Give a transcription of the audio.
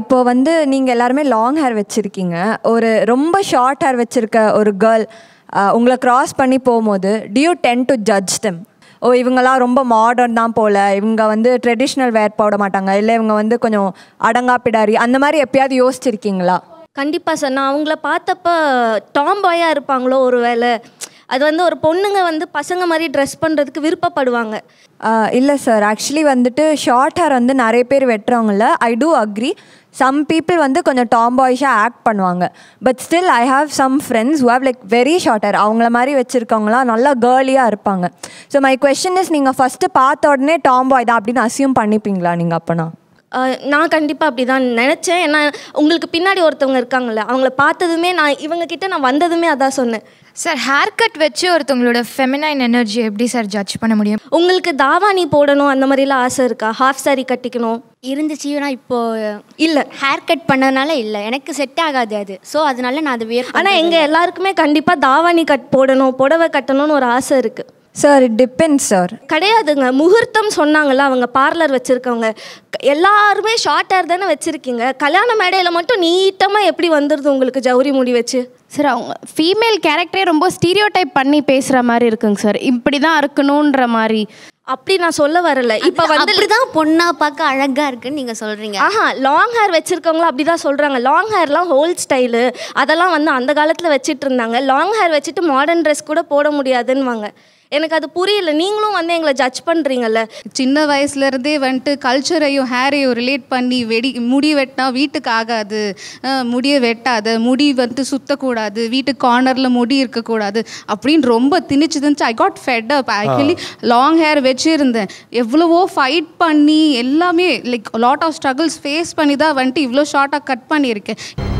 இப்போ வந்து நீங்கள் எல்லாருமே லாங் ஹேர் வச்சுருக்கீங்க ஒரு ரொம்ப ஷார்ட் ஹேர் வச்சுருக்க ஒரு கேர்ள் உங்களை க்ராஸ் பண்ணி போகும்போது you tend to judge them ஓ இவங்கெல்லாம் ரொம்ப மாடர்ன் தான் போல் இவங்க வந்து ட்ரெடிஷ்னல் வேர் போட மாட்டாங்க இல்லை இவங்க வந்து கொஞ்சம் அடங்கா பிடாரி அந்த மாதிரி எப்பயாவது யோசிச்சிருக்கீங்களா கண்டிப்பாக சார் நான் அவங்கள பார்த்தப்ப டாம் பாயாக இருப்பாங்களோ ஒரு வேளை அது வந்து ஒரு பொண்ணுங்க வந்து பசங்க மாதிரி ட்ரெஸ் பண்ணுறதுக்கு விருப்பப்படுவாங்க இல்லை சார் ஆக்சுவலி வந்துட்டு ஷார்ட் ஹேர் வந்து நிறைய பேர் வெட்டுறவங்கள I do agree some people வந்து கொஞ்சம் டாம் பாய்ஸாக ஆக்ட் பண்ணுவாங்க but still I have some friends who have like very short hair அவங்கள மாதிரி வச்சுருக்கவங்களாம் நல்லா கேர்லியாக இருப்பாங்க ஸோ மை கொஷின் இஸ் நீங்கள் ஃபஸ்ட்டு பார்த்த உடனே டாம் பாய் தான் அப்படின்னு அசியூம் பண்ணிப்பீங்களா நீங்கள் அப்போனா நான் கண்டிப்பாக அப்படி தான் நினச்சேன் ஏன்னா உங்களுக்கு பின்னாடி ஒருத்தவங்க இருக்காங்கள்ல அவங்கள பார்த்ததுமே நான் இவங்கக்கிட்ட நான் வந்ததுமே அதான் சொன்னேன் சார் ஹேர் கட் வச்சு ஒருத்தவங்களோட ஃபெமினைன் எனர்ஜி எப்படி சார் ஜட்ஜ் பண்ண முடியும் உங்களுக்கு தாவாணி போடணும் அந்த மாதிரிலாம் ஆசை இருக்கா ஹாஃப் சாரி கட்டிக்கணும் இருந்துச்சுன்னா இப்போ இல்லை ஹேர் கட் பண்ணதுனால இல்லை எனக்கு செட் ஆகாது அது ஸோ அதனால நான் அது வேர் ஆனால் எங்கள் எல்லாருக்குமே கண்டிப்பாக தாவாணி கட் போடணும் புடவை கட்டணும்னு ஒரு ஆசை இருக்குது சார் இட் டிபெண்ட்ஸ் சார் கிடையாதுங்க முகூர்த்தம் சொன்னாங்கல்ல அவங்க பார்லர் வச்சுருக்கவங்க எல்லாருமே ஷார்ட் ஹேர் தானே வச்சுருக்கீங்க கல்யாண மேடையில் மட்டும் நீட்டமாக எப்படி வந்துடுது உங்களுக்கு ஜவுரி முடி வச்சு சார் அவங்க ஃபீமேல் கேரக்டரே ரொம்ப ஸ்டீரியோ டைப் பண்ணி பேசுகிற மாதிரி இருக்குங்க சார் இப்படி தான் இருக்கணுன்ற மாதிரி அப்படி நான் சொல்ல வரல இப்போ வந்து தான் பொண்ணா பார்க்க அழகா இருக்குன்னு நீங்க சொல்றீங்க ஆஹா லாங் ஹேர் வச்சிருக்கவங்களும் அப்படிதான் சொல்றாங்க லாங் ஹேர்லாம் ஹோல் ஸ்டைலு அதெல்லாம் வந்து அந்த காலத்துல வச்சிட்டு இருந்தாங்க லாங் ஹேர் வச்சுட்டு மாடர்ன் ட்ரெஸ் கூட போட முடியாதுன்னு எனக்கு அது புரியல நீங்களும் வந்து எங்களை ஜட்ஜ் பண்ணுறீங்கல்ல சின்ன வயசுலேருந்தே வந்துட்டு கல்ச்சரையும் ஹேரையும் ரிலேட் பண்ணி வெடி முடி வெட்டினா வீட்டுக்கு ஆகாது முடியை வெட்டாது முடி வந்துட்டு சுற்றக்கூடாது வீட்டு கார்னரில் முடி இருக்கக்கூடாது அப்படின்னு ரொம்ப திணிச்சு திணிச்சு I got fed up actually long hair வச்சுருந்தேன் எவ்வளவோ ஃபைட் பண்ணி எல்லாமே like lot of struggles face பண்ணி தான் வந்துட்டு இவ்வளோ ஷார்ட்டாக கட் பண்ணியிருக்கேன்